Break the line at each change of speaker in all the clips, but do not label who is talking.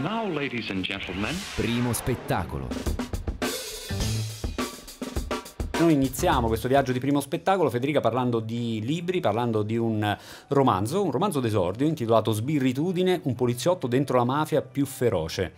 Now, ladies and gentlemen. Primo spettacolo. Noi iniziamo questo viaggio di primo spettacolo, Federica, parlando di libri, parlando di un romanzo, un romanzo d'esordio intitolato Sbirritudine, un poliziotto dentro la mafia più feroce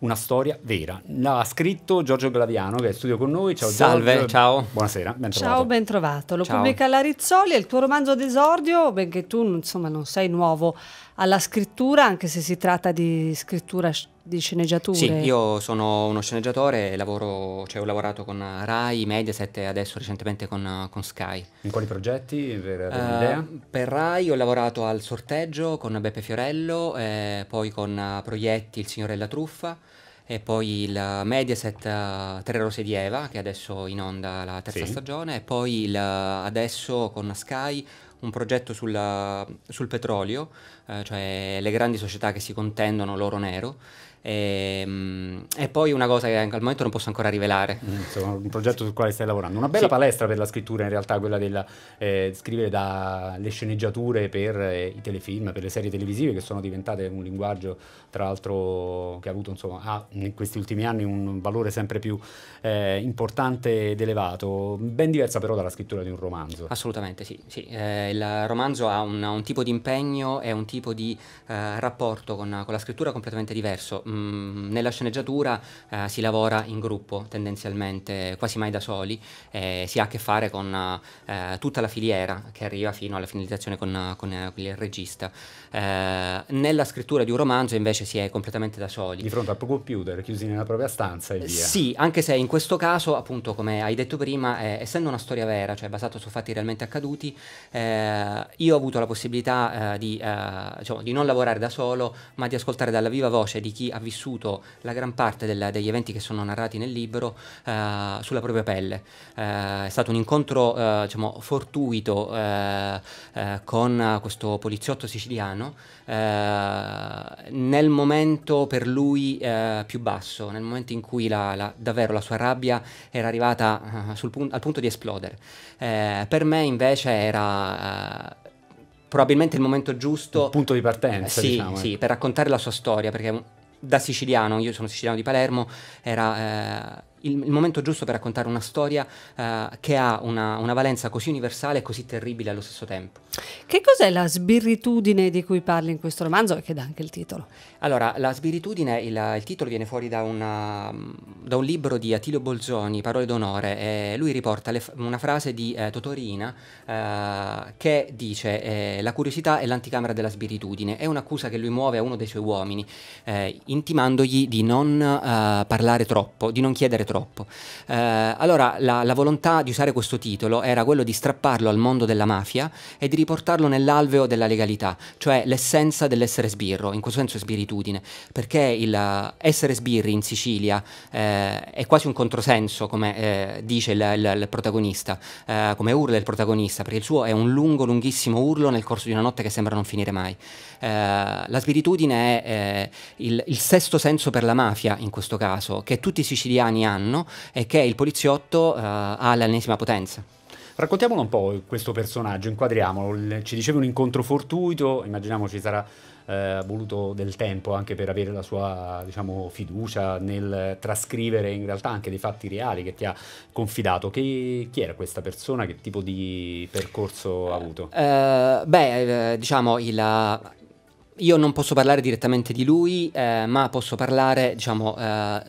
una storia vera. L'ha scritto Giorgio Glaviano che è in studio con noi. Ciao Salve, Giorgio. ciao. Buonasera, ben Ciao,
ben trovato. Lo ciao. pubblica la Rizzoli, il tuo romanzo d'esordio, benché tu insomma non sei nuovo alla scrittura, anche se si tratta di scrittura di sceneggiature. Sì,
io sono uno sceneggiatore, lavoro, cioè, ho lavorato con Rai, Mediaset e adesso recentemente con, con Sky.
In quali progetti? Per, uh,
per, Rai ho lavorato al sorteggio con Beppe Fiorello, eh, poi con eh, Proietti, Il Signore e la Truffa e poi il Mediaset uh, Tre Rose di Eva che adesso in onda la terza sì. stagione e poi il, adesso con Sky un progetto sulla, sul petrolio, eh, cioè le grandi società che si contendono l'oro nero e, ehm, e, poi una cosa che al momento non posso ancora rivelare. Mm, insomma, un progetto sul quale stai lavorando. Una bella sì. palestra per la scrittura, in realtà, quella
del eh, scrivere dalle sceneggiature per eh, i telefilm, per le serie televisive che sono diventate un linguaggio, tra l'altro, che ha avuto insomma, ha, in questi ultimi anni un valore sempre più eh, importante ed elevato. Ben diversa, però, dalla scrittura di un romanzo.
Assolutamente, sì. sì. Eh, il romanzo ha un, un, tipo di impegno e un tipo di eh, rapporto con, con la scrittura completamente diverso mh, mm, nella sceneggiatura eh, si lavora in gruppo tendenzialmente, quasi mai da soli, eh, si ha a che fare con eh, tutta la filiera che arriva fino alla finalizzazione con, con eh, il regista. Eh, nella scrittura di un romanzo invece si è completamente da soli. Di fronte al proprio
computer, chiusi nella propria stanza e via. Sì,
anche se in questo caso, appunto, come hai detto prima, eh, essendo una storia vera, cioè basata su fatti realmente accaduti, io ho avuto la possibilità di, diciamo, di non lavorare da solo, ma di ascoltare dalla viva voce di chi ha vissuto la gran parte del, degli eventi che sono narrati nel libro eh, sulla propria pelle. Eh, è stato un incontro eh, diciamo, fortuito eh, eh, con questo poliziotto siciliano nel momento per lui più basso, nel momento in cui la, la, davvero la sua rabbia era arrivata pun al punto di esplodere. per me invece era probabilmente il momento giusto. Il punto di partenza. Eh, sì, diciamo, sì, eh. per raccontare la sua storia, perché da siciliano, io sono siciliano di Palermo, era eh, il, il, momento giusto per raccontare una storia eh, che ha una, una, valenza così universale e così terribile allo stesso tempo.
Che cos'è la sbirritudine di cui parli in questo romanzo e che dà anche il titolo?
Allora, la sbirritudine, il, il titolo viene fuori da, una, da, un libro di Attilio Bolzoni, Parole d'onore, e lui riporta le, una frase di eh, Totorina eh, che dice eh, la curiosità è l'anticamera della sbirritudine, è un'accusa che lui muove a uno dei suoi uomini, eh, intimandogli di non eh, parlare troppo, di non chiedere troppo troppo. Eh, allora la, la, volontà di usare questo titolo era quello di strapparlo al mondo della mafia e di riportarlo nell'alveo della legalità, cioè l'essenza dell'essere sbirro, in questo senso è spiritudine, perché il eh, essere sbirri in Sicilia eh, è quasi un controsenso, come eh, dice il, il, il protagonista, eh, come urla il protagonista, perché il suo è un lungo, lunghissimo urlo nel corso di una notte che sembra non finire mai. Eh, la sbiritudine è il, il sesto senso per la mafia, in questo caso, che tutti i siciliani hanno fanno è che il poliziotto eh, ha l'ennesima potenza. Raccontiamolo un
po' questo personaggio, inquadriamolo. Ci diceva un incontro fortuito, immaginiamo ci sarà eh, voluto del tempo anche per avere la sua diciamo, fiducia nel trascrivere in realtà anche dei fatti reali che ti ha confidato. Che, chi era questa persona? Che tipo di percorso ha avuto?
Eh, beh, eh, diciamo il, io non posso parlare direttamente di lui, eh, ma posso parlare, diciamo, eh,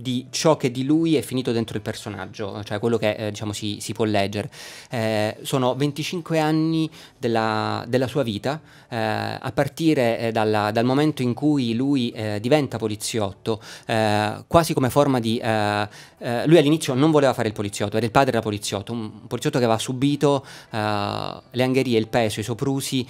di ciò che di lui è finito dentro il personaggio, cioè quello che eh, diciamo si, si, può leggere. Eh, sono 25 anni della, della sua vita, eh, a partire eh, dalla, dal momento in cui lui eh, diventa poliziotto, eh, quasi come forma di... lui all'inizio non voleva fare il poliziotto, era il padre era poliziotto, un poliziotto che aveva subito le angherie, il peso, i soprusi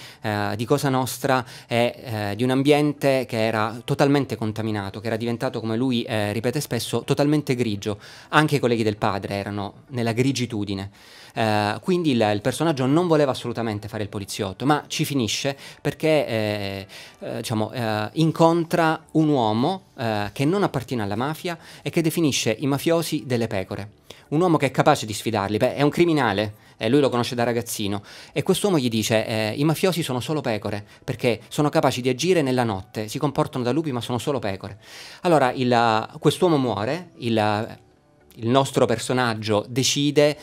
di Cosa Nostra e di un ambiente che era totalmente contaminato, che era diventato come lui ripete spesso, adesso totalmente grigio, anche i colleghi del padre erano nella grigitudine. Eh, quindi il, il, personaggio non voleva assolutamente fare il poliziotto, ma ci finisce perché eh, eh, diciamo, eh, incontra un uomo eh, che non appartiene alla mafia e che definisce i mafiosi delle pecore. Un uomo che è capace di sfidarli, beh, è un criminale eh, lui lo conosce da ragazzino, e quest'uomo gli dice eh, i mafiosi sono solo pecore, perché sono capaci di agire nella notte, si comportano da lupi ma sono solo pecore. Allora il, quest'uomo muore, il, il nostro personaggio decide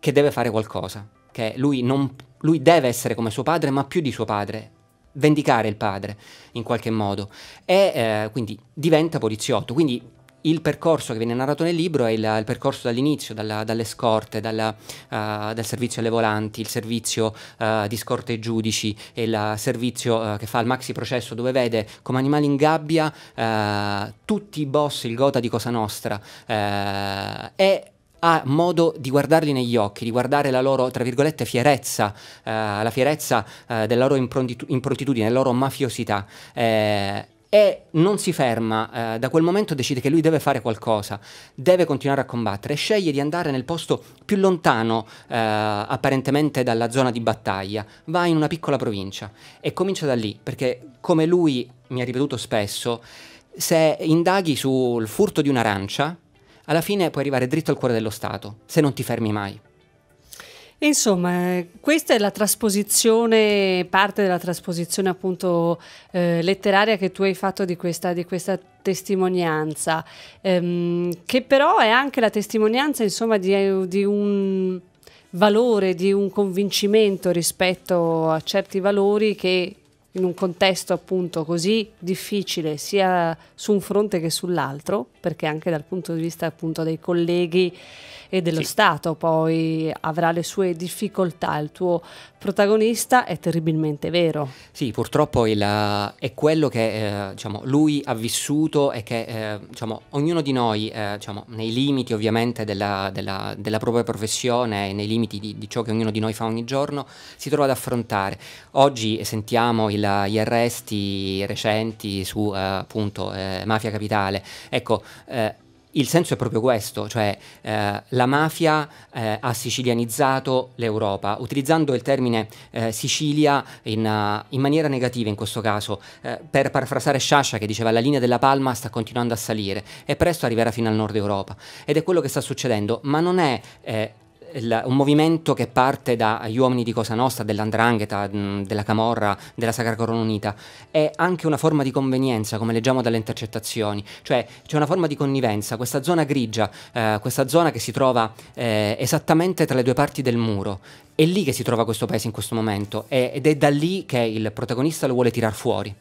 che deve fare qualcosa, che lui, non, lui deve essere come suo padre ma più di suo padre, vendicare il padre in qualche modo e eh, quindi diventa poliziotto. Quindi il percorso che viene narrato nel libro è il, il percorso dall'inizio, dalla, dalle scorte, dalla, uh, dal servizio alle volanti, il servizio uh, di scorte ai giudici e il servizio uh, che fa il maxi processo dove vede come animali in gabbia tutti i boss, il gota di Cosa Nostra e ha modo di guardarli negli occhi, di guardare la loro, tra virgolette, fierezza, la fierezza della loro improntitudine, la loro mafiosità e non si ferma, eh, da quel momento decide che lui deve fare qualcosa, deve continuare a combattere e sceglie di andare nel posto più lontano eh, apparentemente dalla zona di battaglia, va in una piccola provincia e comincia da lì, perché come lui mi ha ripetuto spesso, se indaghi sul furto di un'arancia, alla fine puoi arrivare dritto al cuore dello Stato, se non ti fermi mai.
Insomma, questa è la trasposizione, parte della trasposizione appunto eh, letteraria che tu hai fatto di questa, di questa testimonianza, ehm, che però è anche la testimonianza insomma di, di un valore, di un convincimento rispetto a certi valori che in un contesto appunto così difficile sia su un fronte che sull'altro, perché anche dal punto di vista appunto dei colleghi e dello sì. Stato poi avrà le sue difficoltà, il tuo protagonista è terribilmente vero.
Sì, purtroppo il, è quello che eh, diciamo, lui ha vissuto e che eh, diciamo, ognuno di noi, eh, diciamo, nei limiti ovviamente della, della, della, propria professione e nei limiti di, di ciò che ognuno di noi fa ogni giorno, si trova ad affrontare. Oggi sentiamo il il, gli arresti recenti su eh, appunto eh, Mafia Capitale. Ecco, eh, il senso è proprio questo, cioè eh, la mafia eh, ha sicilianizzato l'Europa, utilizzando il termine eh, Sicilia in, in, maniera negativa in questo caso, per parafrasare Sciascia che diceva la linea della palma sta continuando a salire e presto arriverà fino al nord Europa. Ed è quello che sta succedendo, ma non è il, un movimento che parte dagli uomini di Cosa Nostra, dell'Andrangheta, della Camorra, della Sacra Corona Unita, è anche una forma di convenienza, come leggiamo dalle intercettazioni, cioè c'è una forma di connivenza, questa zona grigia, eh, questa zona che si trova eh, esattamente tra le due parti del muro, è lì che si trova questo paese in questo momento ed è da lì che il protagonista lo vuole tirar fuori.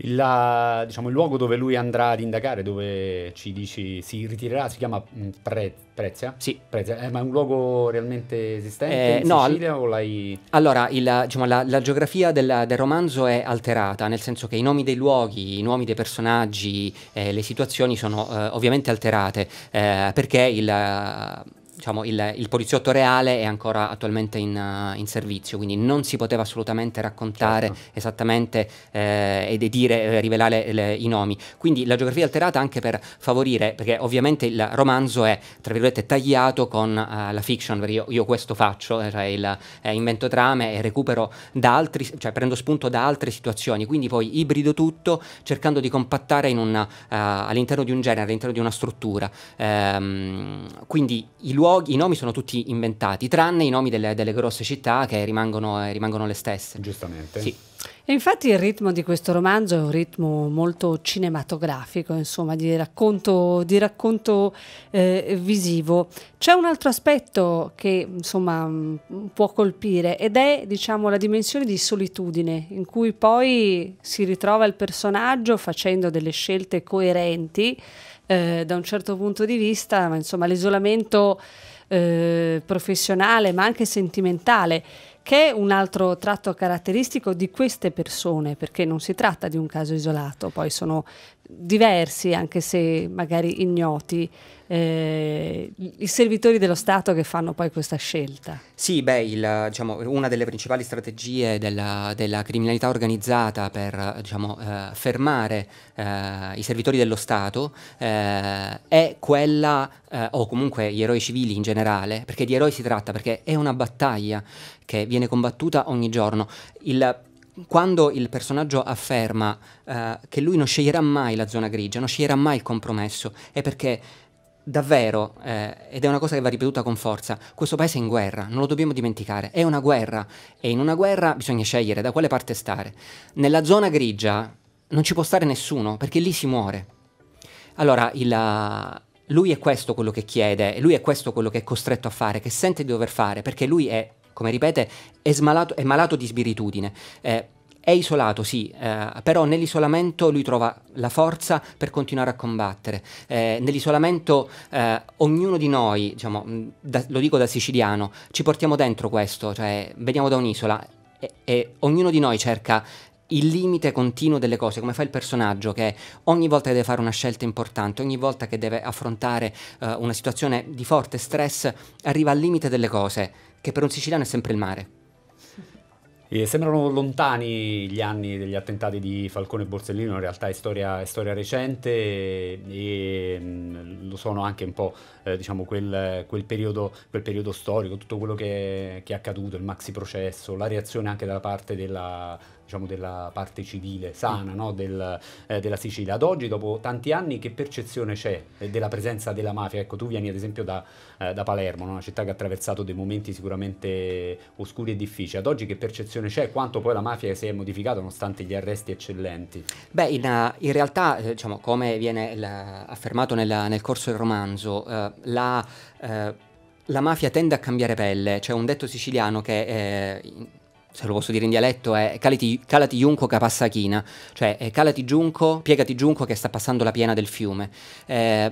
La, diciamo, il, luogo dove lui andrà ad indagare, dove ci dici
si ritirerà, si chiama mm, Pre- Prezia? Sì. Prezia. Eh, ma è un luogo realmente esistente eh, no, al...
Allora, il, diciamo, la, la, geografia del, del, romanzo è alterata, nel senso che i nomi dei luoghi, i nomi dei personaggi, eh, le situazioni sono eh, ovviamente alterate, eh, perché il diciamo, il, il, poliziotto reale è ancora attualmente in, uh, in, servizio, quindi non si poteva assolutamente raccontare certo. esattamente eh, e dire, eh, rivelare le, i nomi. Quindi la geografia alterata anche per favorire, perché ovviamente il romanzo è, tra virgolette, tagliato con uh, la fiction, perché io, io questo faccio, cioè il, eh, invento trame e recupero da altri, cioè prendo spunto da altre situazioni, quindi poi ibrido tutto cercando di compattare una, uh, all'interno di un genere, all'interno di una struttura. Um, quindi i luoghi luoghi, i nomi sono tutti inventati, tranne i nomi delle, delle grosse città che rimangono, eh, rimangono, le stesse. Giustamente. Sì
infatti il ritmo di questo romanzo è un ritmo molto cinematografico, insomma, di racconto, di racconto eh, visivo. C'è un altro aspetto che insomma, mm, può colpire ed è diciamo, la dimensione di solitudine in cui poi si ritrova il personaggio facendo delle scelte coerenti eh, da un certo punto di vista, ma insomma l'isolamento eh, professionale ma anche sentimentale che è un altro tratto caratteristico di queste persone, perché non si tratta di un caso isolato, poi sono diversi, anche se magari ignoti, eh, i servitori dello Stato che fanno poi questa scelta?
Sì, beh, il, diciamo, una delle principali strategie della, della criminalità organizzata per diciamo, eh, fermare eh, i servitori dello Stato eh, è quella, eh, o comunque gli eroi civili in generale, perché di eroi si tratta, perché è una battaglia che viene combattuta ogni giorno. Il quando il personaggio afferma eh, che lui non sceglierà mai la zona grigia, non sceglierà mai il compromesso, è perché davvero, eh, ed è una cosa che va ripetuta con forza, questo paese è in guerra, non lo dobbiamo dimenticare, è una guerra e in una guerra bisogna scegliere da quale parte stare. Nella zona grigia non ci può stare nessuno perché lì si muore. Allora, il, lui è questo quello che chiede, lui è questo quello che è costretto a fare, che sente di dover fare, perché lui è come ripete, è, smalato, è malato di spiritudine. Eh, è isolato, sì, eh, però nell'isolamento lui trova la forza per continuare a combattere. Eh, nell'isolamento eh, ognuno di noi, diciamo, da, lo dico da siciliano, ci portiamo dentro questo, cioè veniamo da un'isola e, e ognuno di noi cerca il limite continuo delle cose, come fa il personaggio che ogni volta che deve fare una scelta importante, ogni volta che deve affrontare eh, una situazione di forte stress, arriva al limite delle cose che per un siciliano è sempre il mare. E sembrano lontani gli anni degli attentati
di Falcone e Borsellino, in realtà è storia, è storia recente e, e mm, lo sono anche un po' eh, diciamo quel, quel, periodo, quel, periodo, storico, tutto quello che, che, è accaduto, il maxi processo, la reazione anche da parte della, diciamo, della parte civile sana mm. no? Del, eh, della Sicilia. Ad oggi, dopo tanti anni, che percezione c'è eh, della presenza della mafia? Ecco, tu vieni ad esempio da, eh, da Palermo, no? una città che ha attraversato dei momenti sicuramente oscuri e difficili. Ad oggi che percezione percezione c'è, quanto poi la mafia si è modificata nonostante gli arresti eccellenti?
Beh, in, eh, in realtà, eh, diciamo, come viene eh, la, affermato nella, nel corso del romanzo, eh, la, eh, la, mafia tende a cambiare pelle. C'è un detto siciliano che... In, se lo posso dire in dialetto, è calati, calati giunco china, cioè calati giunco, piegati giunco che sta passando la piena del fiume. Eh,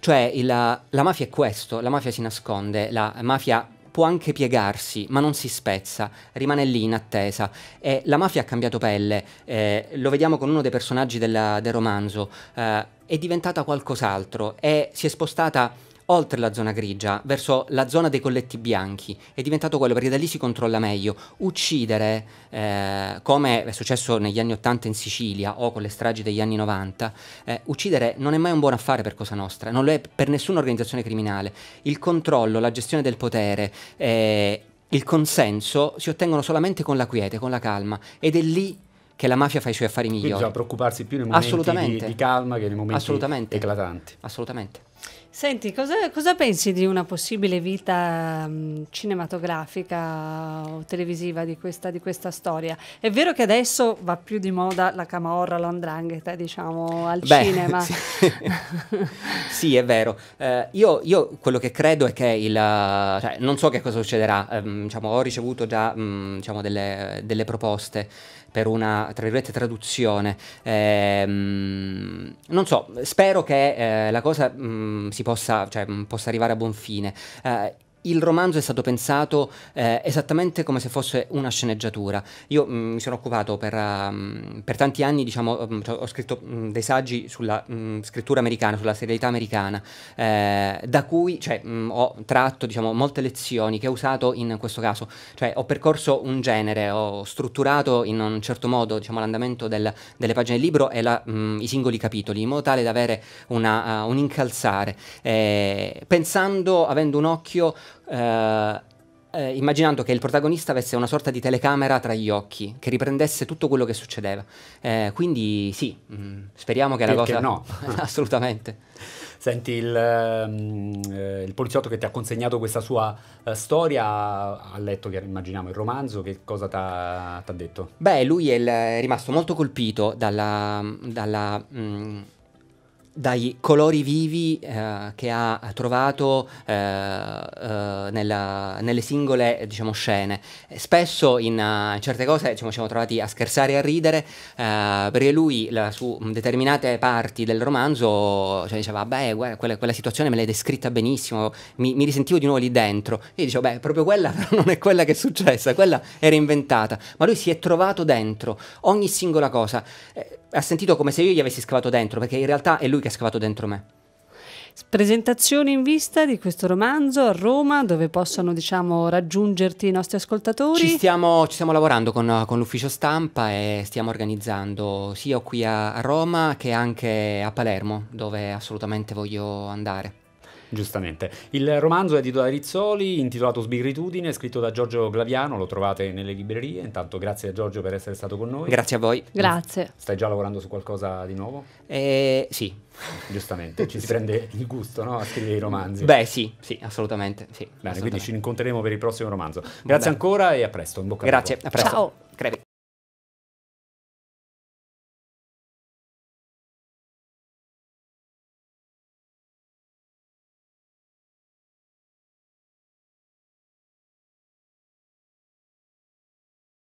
cioè il, la mafia è questo, la mafia si nasconde, la mafia può anche piegarsi, ma non si spezza, rimane lì in attesa. E la mafia ha cambiato pelle, eh, lo vediamo con uno dei personaggi della, del romanzo, eh, è diventata qualcos'altro e si è spostata oltre la zona grigia, verso la zona dei colletti bianchi. È diventato quello perché da lì si controlla meglio. Uccidere, eh, come è successo negli anni 80 in Sicilia o con le stragi degli anni 90, eh, uccidere non è mai un buon affare per Cosa Nostra, non lo è per nessuna organizzazione criminale. Il controllo, la gestione del potere, eh, il consenso si ottengono solamente con la quiete, con la calma ed è lì che la mafia fa i suoi affari migliori. Quindi
bisogna preoccuparsi più nei momenti di, di,
calma che nei momenti
Assolutamente.
eclatanti. Assolutamente.
Senti, cosa, cosa pensi di una possibile vita mm, cinematografica o televisiva di questa, di questa storia? È vero che adesso va più di moda la camorra, l'andrangheta, diciamo, al Beh, cinema. Sì.
sì, è vero. Eh, io, io, quello che credo è che il... Cioè, non so che cosa succederà, eh, diciamo, ho ricevuto già mh, mm, diciamo, delle, delle proposte per una tra virgolette traduzione. Ehm, non so, spero che eh, la cosa mh, mm, si possa, cioè, mh, mm, possa, arrivare a buon fine. Eh, il romanzo è stato pensato eh, esattamente come se fosse una sceneggiatura. Io mh, mm, mi sono occupato per, uh, per tanti anni, diciamo, mh, mm, cioè, ho scritto mh, mm, dei saggi sulla scrittura americana, sulla serialità americana, eh, da cui cioè, ho tratto diciamo, molte lezioni che ho usato in questo caso. Cioè, ho percorso un genere, ho strutturato in un certo modo diciamo, l'andamento del, delle pagine del libro e la, i singoli capitoli, in modo tale da avere una, uh, un incalzare, eh, pensando, avendo un occhio eh, eh, immaginando che il protagonista avesse una sorta di telecamera tra gli occhi che riprendesse tutto quello che succedeva. Eh, quindi sì, mh, mm, speriamo che la cosa... no. Assolutamente. Senti, il,
mm, eh, il, poliziotto che ti ha consegnato questa sua eh, storia ha letto, immaginiamo, il romanzo, che cosa ti ha detto?
Beh, lui è, il, è, rimasto molto colpito dalla... dalla mh, mm, dai colori vivi eh, che ha trovato eh, eh, nella, nelle singole diciamo, scene. Eh, spesso in, uh, in certe cose diciamo, ci siamo trovati a scherzare e a ridere, eh, perché lui la, su determinate parti del romanzo cioè, diceva, ah, beh, guarda, quella, quella, situazione me l'hai descritta benissimo, mi, mi, risentivo di nuovo lì dentro. E io dicevo, beh, proprio quella non è quella che è successa, quella era inventata, ma lui si è trovato dentro ogni singola cosa. Eh, ha sentito come se io gli avessi scavato dentro, perché in realtà è lui che ha scavato dentro me.
Presentazione in vista di questo romanzo a Roma, dove possono diciamo, raggiungerti i nostri ascoltatori? Ci
stiamo, ci stiamo lavorando con, con, l'ufficio stampa e stiamo organizzando sia qui a, a Roma che anche a Palermo, dove assolutamente voglio andare. Giustamente.
Il romanzo è di da Rizzoli, intitolato Sbigritudine, scritto da Giorgio Glaviano, lo trovate nelle librerie. Intanto grazie a Giorgio per essere stato con noi. Grazie a voi.
Grazie. Stai
già lavorando su qualcosa di nuovo?
Eh, sì.
Giustamente, ci si prende il gusto no? a scrivere i romanzi. Beh sì, sì, assolutamente. Sì, Bene, assolutamente. quindi ci incontreremo per il prossimo romanzo. Grazie
ancora e a presto. In bocca Grazie, a presto. Ciao. Crevi.